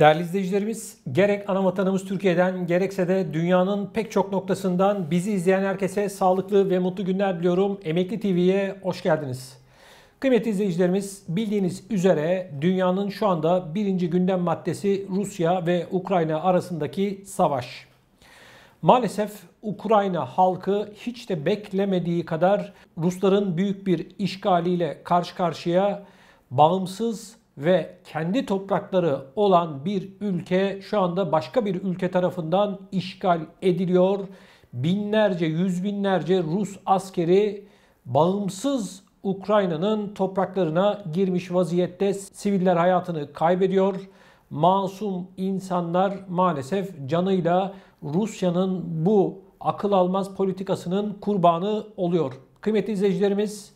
Değerli izleyicilerimiz, gerek ana vatanımız Türkiye'den gerekse de dünyanın pek çok noktasından bizi izleyen herkese sağlıklı ve mutlu günler diliyorum. Emekli TV'ye hoş geldiniz. Kıymetli izleyicilerimiz, bildiğiniz üzere dünyanın şu anda birinci gündem maddesi Rusya ve Ukrayna arasındaki savaş. Maalesef Ukrayna halkı hiç de beklemediği kadar Rusların büyük bir işgaliyle karşı karşıya bağımsız ve kendi toprakları olan bir ülke şu anda başka bir ülke tarafından işgal ediliyor. Binlerce, yüz binlerce Rus askeri bağımsız Ukrayna'nın topraklarına girmiş vaziyette siviller hayatını kaybediyor. Masum insanlar maalesef canıyla Rusya'nın bu akıl almaz politikasının kurbanı oluyor. Kıymetli izleyicilerimiz,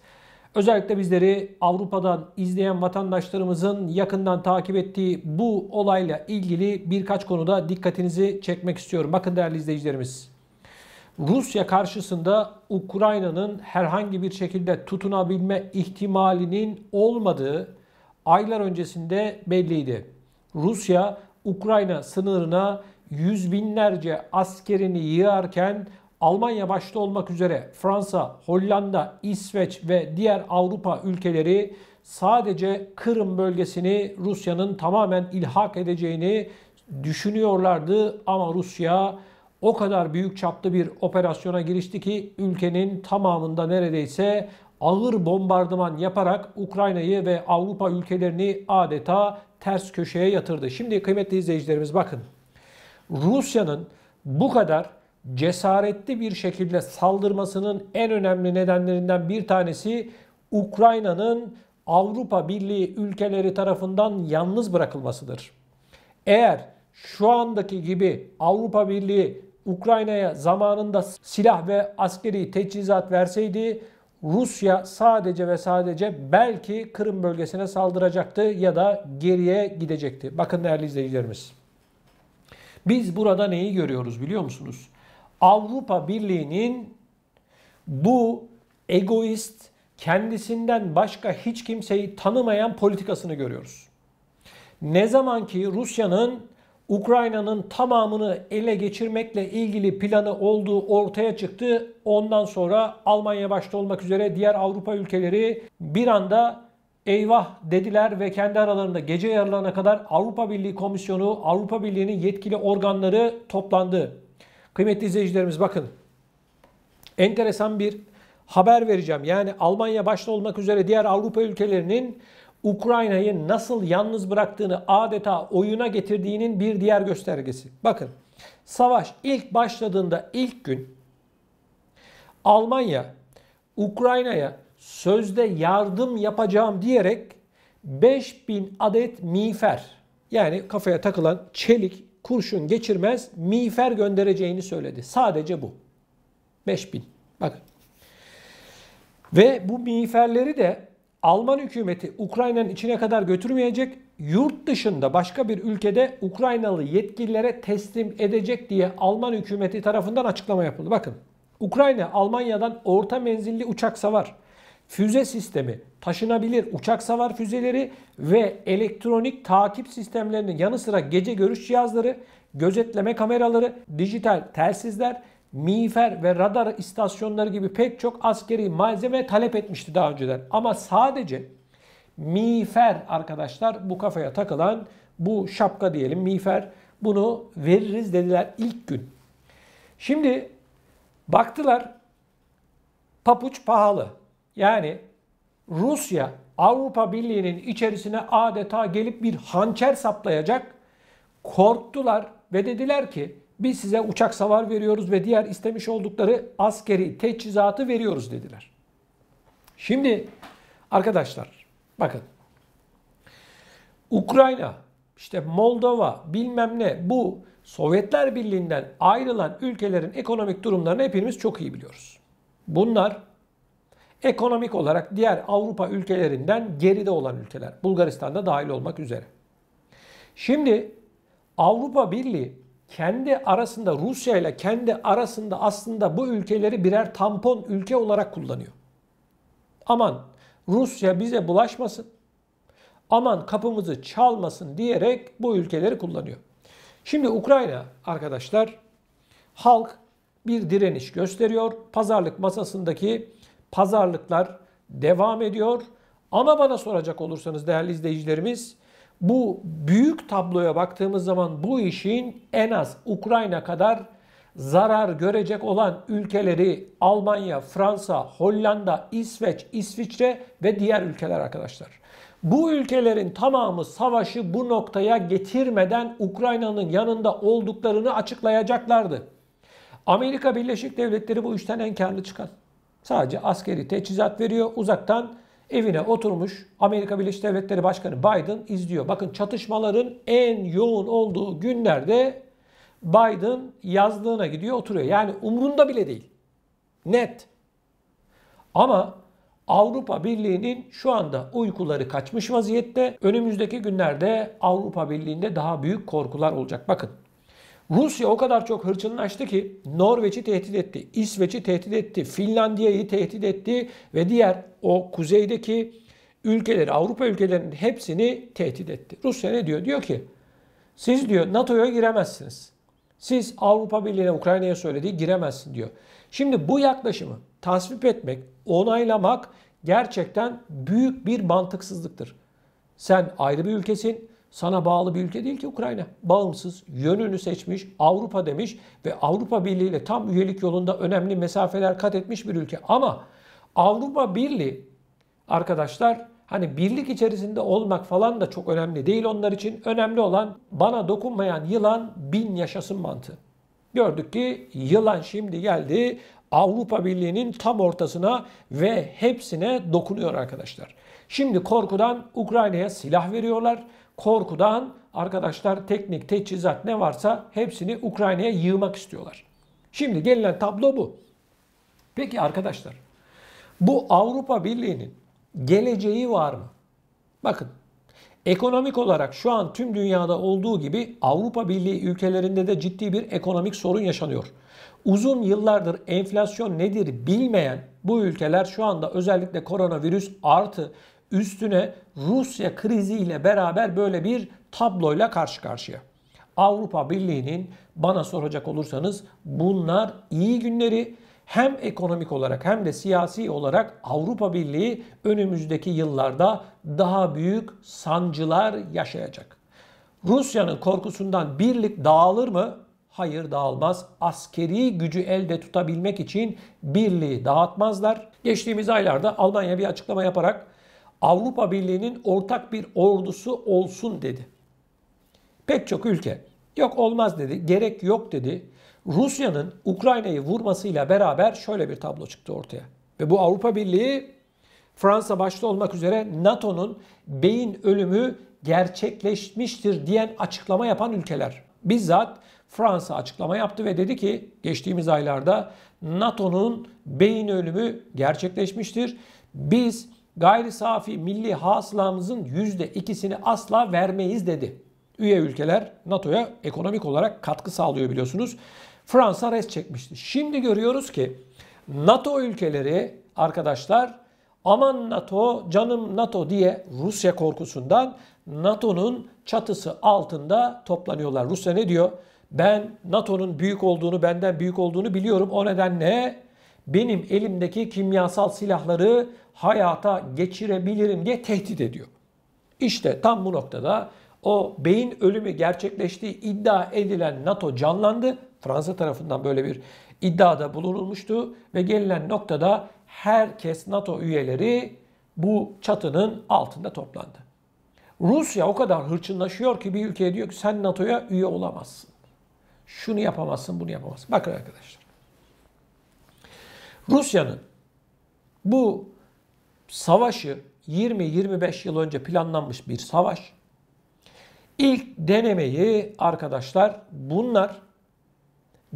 Özellikle bizleri Avrupa'dan izleyen vatandaşlarımızın yakından takip ettiği bu olayla ilgili birkaç konuda dikkatinizi çekmek istiyorum. Bakın değerli izleyicilerimiz. Rusya karşısında Ukrayna'nın herhangi bir şekilde tutunabilme ihtimalinin olmadığı aylar öncesinde belliydi. Rusya Ukrayna sınırına yüz binlerce askerini yığarken Almanya başta olmak üzere Fransa, Hollanda, İsveç ve diğer Avrupa ülkeleri sadece Kırım bölgesini Rusya'nın tamamen ilhak edeceğini düşünüyorlardı ama Rusya o kadar büyük çaplı bir operasyona girişti ki ülkenin tamamında neredeyse ağır bombardıman yaparak Ukrayna'yı ve Avrupa ülkelerini adeta ters köşeye yatırdı. Şimdi kıymetli izleyicilerimiz bakın. Rusya'nın bu kadar cesaretli bir şekilde saldırmasının en önemli nedenlerinden bir tanesi Ukrayna'nın Avrupa Birliği ülkeleri tarafından yalnız bırakılmasıdır. Eğer şu andaki gibi Avrupa Birliği Ukrayna'ya zamanında silah ve askeri teçhizat verseydi Rusya sadece ve sadece belki Kırım bölgesine saldıracaktı ya da geriye gidecekti. Bakın değerli izleyicilerimiz. Biz burada neyi görüyoruz biliyor musunuz? Avrupa Birliği'nin bu egoist, kendisinden başka hiç kimseyi tanımayan politikasını görüyoruz. Ne zaman ki Rusya'nın Ukrayna'nın tamamını ele geçirmekle ilgili planı olduğu ortaya çıktı. Ondan sonra Almanya başta olmak üzere diğer Avrupa ülkeleri bir anda eyvah dediler ve kendi aralarında gece yarılarına kadar Avrupa Birliği Komisyonu, Avrupa Birliği'nin yetkili organları toplandı. Kıymetli izleyicilerimiz bakın. Enteresan bir haber vereceğim. Yani Almanya başta olmak üzere diğer Avrupa ülkelerinin Ukrayna'yı nasıl yalnız bıraktığını adeta oyuna getirdiğinin bir diğer göstergesi. Bakın savaş ilk başladığında ilk gün Almanya Ukrayna'ya sözde yardım yapacağım diyerek 5000 adet miğfer yani kafaya takılan çelik kurşun geçirmez miğfer göndereceğini söyledi. Sadece bu. 5000. Bakın. Ve bu miğferleri de Alman hükümeti Ukrayna'nın içine kadar götürmeyecek, yurt dışında başka bir ülkede Ukraynalı yetkililere teslim edecek diye Alman hükümeti tarafından açıklama yapıldı. Bakın Ukrayna Almanya'dan orta menzilli uçak savar füze sistemi, taşınabilir uçak savar füzeleri ve elektronik takip sistemlerinin yanı sıra gece görüş cihazları, gözetleme kameraları, dijital telsizler, miğfer ve radar istasyonları gibi pek çok askeri malzeme talep etmişti daha önceden. Ama sadece miğfer arkadaşlar bu kafaya takılan bu şapka diyelim miğfer bunu veririz dediler ilk gün. Şimdi baktılar papuç pahalı. Yani Rusya Avrupa Birliği'nin içerisine adeta gelip bir hançer saplayacak. Korktular ve dediler ki biz size uçak savar veriyoruz ve diğer istemiş oldukları askeri teçhizatı veriyoruz dediler. Şimdi arkadaşlar bakın Ukrayna işte Moldova bilmem ne bu Sovyetler Birliği'nden ayrılan ülkelerin ekonomik durumlarını hepimiz çok iyi biliyoruz. Bunlar ekonomik olarak diğer Avrupa ülkelerinden geride olan ülkeler. Bulgaristan'da dahil olmak üzere. Şimdi Avrupa Birliği kendi arasında Rusya ile kendi arasında aslında bu ülkeleri birer tampon ülke olarak kullanıyor. Aman Rusya bize bulaşmasın. Aman kapımızı çalmasın diyerek bu ülkeleri kullanıyor. Şimdi Ukrayna arkadaşlar halk bir direniş gösteriyor. Pazarlık masasındaki pazarlıklar devam ediyor. Ama bana soracak olursanız değerli izleyicilerimiz bu büyük tabloya baktığımız zaman bu işin en az Ukrayna kadar zarar görecek olan ülkeleri Almanya, Fransa, Hollanda, İsveç, İsviçre ve diğer ülkeler arkadaşlar. Bu ülkelerin tamamı savaşı bu noktaya getirmeden Ukrayna'nın yanında olduklarını açıklayacaklardı. Amerika Birleşik Devletleri bu işten en karlı çıkan. Sadece askeri teçhizat veriyor. Uzaktan evine oturmuş Amerika Birleşik Devletleri Başkanı Biden izliyor. Bakın çatışmaların en yoğun olduğu günlerde Biden yazlığına gidiyor oturuyor. Yani umrunda bile değil. Net. Ama Avrupa Birliği'nin şu anda uykuları kaçmış vaziyette. Önümüzdeki günlerde Avrupa Birliği'nde daha büyük korkular olacak. Bakın Rusya o kadar çok hırçınlaştı ki Norveç'i tehdit etti, İsveç'i tehdit etti, Finlandiya'yı tehdit etti ve diğer o kuzeydeki ülkeleri, Avrupa ülkelerinin hepsini tehdit etti. Rusya ne diyor? Diyor ki siz diyor NATO'ya giremezsiniz. Siz Avrupa Birliği'ne, Ukrayna'ya söylediği giremezsin diyor. Şimdi bu yaklaşımı tasvip etmek, onaylamak gerçekten büyük bir mantıksızlıktır. Sen ayrı bir ülkesin sana bağlı bir ülke değil ki Ukrayna. Bağımsız, yönünü seçmiş, Avrupa demiş ve Avrupa Birliği ile tam üyelik yolunda önemli mesafeler kat etmiş bir ülke. Ama Avrupa Birliği arkadaşlar hani birlik içerisinde olmak falan da çok önemli değil onlar için. Önemli olan bana dokunmayan yılan bin yaşasın mantığı. Gördük ki yılan şimdi geldi Avrupa Birliği'nin tam ortasına ve hepsine dokunuyor arkadaşlar. Şimdi korkudan Ukrayna'ya silah veriyorlar. Korkudan arkadaşlar teknik, teçhizat ne varsa hepsini Ukrayna'ya yığmak istiyorlar. Şimdi gelinen tablo bu. Peki arkadaşlar bu Avrupa Birliği'nin geleceği var mı? Bakın Ekonomik olarak şu an tüm dünyada olduğu gibi Avrupa Birliği ülkelerinde de ciddi bir ekonomik sorun yaşanıyor. Uzun yıllardır enflasyon nedir bilmeyen bu ülkeler şu anda özellikle koronavirüs artı üstüne Rusya kriziyle beraber böyle bir tabloyla karşı karşıya. Avrupa Birliği'nin bana soracak olursanız bunlar iyi günleri hem ekonomik olarak hem de siyasi olarak Avrupa Birliği önümüzdeki yıllarda daha büyük sancılar yaşayacak. Rusya'nın korkusundan birlik dağılır mı? Hayır dağılmaz. Askeri gücü elde tutabilmek için birliği dağıtmazlar. Geçtiğimiz aylarda Almanya bir açıklama yaparak Avrupa Birliği'nin ortak bir ordusu olsun dedi. Pek çok ülke yok olmaz dedi, gerek yok dedi. Rusya'nın Ukrayna'yı vurmasıyla beraber şöyle bir tablo çıktı ortaya. Ve bu Avrupa Birliği Fransa başta olmak üzere NATO'nun beyin ölümü gerçekleşmiştir diyen açıklama yapan ülkeler. Bizzat Fransa açıklama yaptı ve dedi ki geçtiğimiz aylarda NATO'nun beyin ölümü gerçekleşmiştir. Biz gayri safi milli hasılamızın %2'sini asla vermeyiz dedi. Üye ülkeler NATO'ya ekonomik olarak katkı sağlıyor biliyorsunuz. Fransa res çekmişti. Şimdi görüyoruz ki NATO ülkeleri arkadaşlar aman NATO canım NATO diye Rusya korkusundan NATO'nun çatısı altında toplanıyorlar. Rusya ne diyor? Ben NATO'nun büyük olduğunu, benden büyük olduğunu biliyorum. O nedenle benim elimdeki kimyasal silahları hayata geçirebilirim diye tehdit ediyor. İşte tam bu noktada o beyin ölümü gerçekleştiği iddia edilen NATO canlandı. Fransa tarafından böyle bir iddiada bulunulmuştu ve gelinen noktada herkes NATO üyeleri bu çatının altında toplandı. Rusya o kadar hırçınlaşıyor ki bir ülkeye diyor ki sen NATO'ya üye olamazsın. Şunu yapamazsın, bunu yapamazsın. Bakın arkadaşlar. Rusya'nın bu savaşı 20-25 yıl önce planlanmış bir savaş. İlk denemeyi arkadaşlar bunlar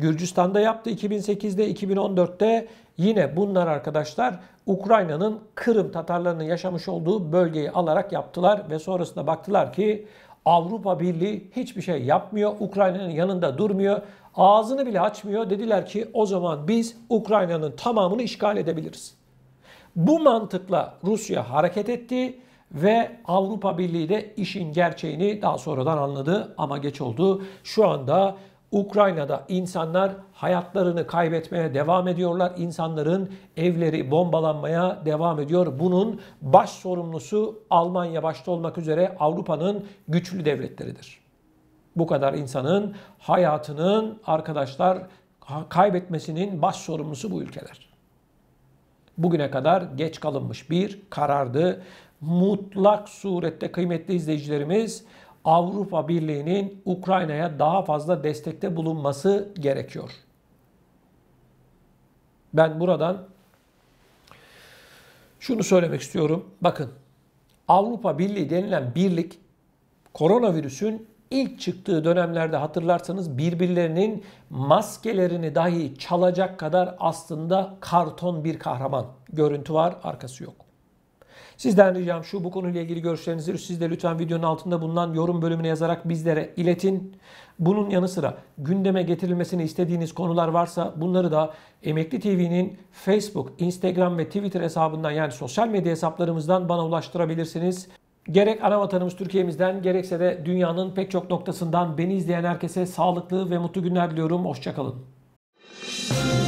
Gürcistan'da yaptı 2008'de, 2014'te yine bunlar arkadaşlar Ukrayna'nın Kırım Tatarlarının yaşamış olduğu bölgeyi alarak yaptılar ve sonrasında baktılar ki Avrupa Birliği hiçbir şey yapmıyor. Ukrayna'nın yanında durmuyor. Ağzını bile açmıyor. Dediler ki o zaman biz Ukrayna'nın tamamını işgal edebiliriz. Bu mantıkla Rusya hareket etti ve Avrupa Birliği de işin gerçeğini daha sonradan anladı ama geç oldu. Şu anda Ukrayna'da insanlar hayatlarını kaybetmeye devam ediyorlar. İnsanların evleri bombalanmaya devam ediyor. Bunun baş sorumlusu Almanya başta olmak üzere Avrupa'nın güçlü devletleridir. Bu kadar insanın hayatının arkadaşlar kaybetmesinin baş sorumlusu bu ülkeler. Bugüne kadar geç kalınmış bir karardı. Mutlak surette kıymetli izleyicilerimiz Avrupa Birliği'nin Ukrayna'ya daha fazla destekte bulunması gerekiyor. Ben buradan şunu söylemek istiyorum. Bakın Avrupa Birliği denilen birlik koronavirüsün ilk çıktığı dönemlerde hatırlarsanız birbirlerinin maskelerini dahi çalacak kadar aslında karton bir kahraman. Görüntü var, arkası yok. Sizden ricam şu bu konuyla ilgili görüşlerinizi siz de lütfen videonun altında bulunan yorum bölümüne yazarak bizlere iletin. Bunun yanı sıra gündeme getirilmesini istediğiniz konular varsa bunları da Emekli TV'nin Facebook, Instagram ve Twitter hesabından yani sosyal medya hesaplarımızdan bana ulaştırabilirsiniz. Gerek ana vatanımız Türkiye'mizden gerekse de dünyanın pek çok noktasından beni izleyen herkese sağlıklı ve mutlu günler diliyorum. Hoşçakalın. Müzik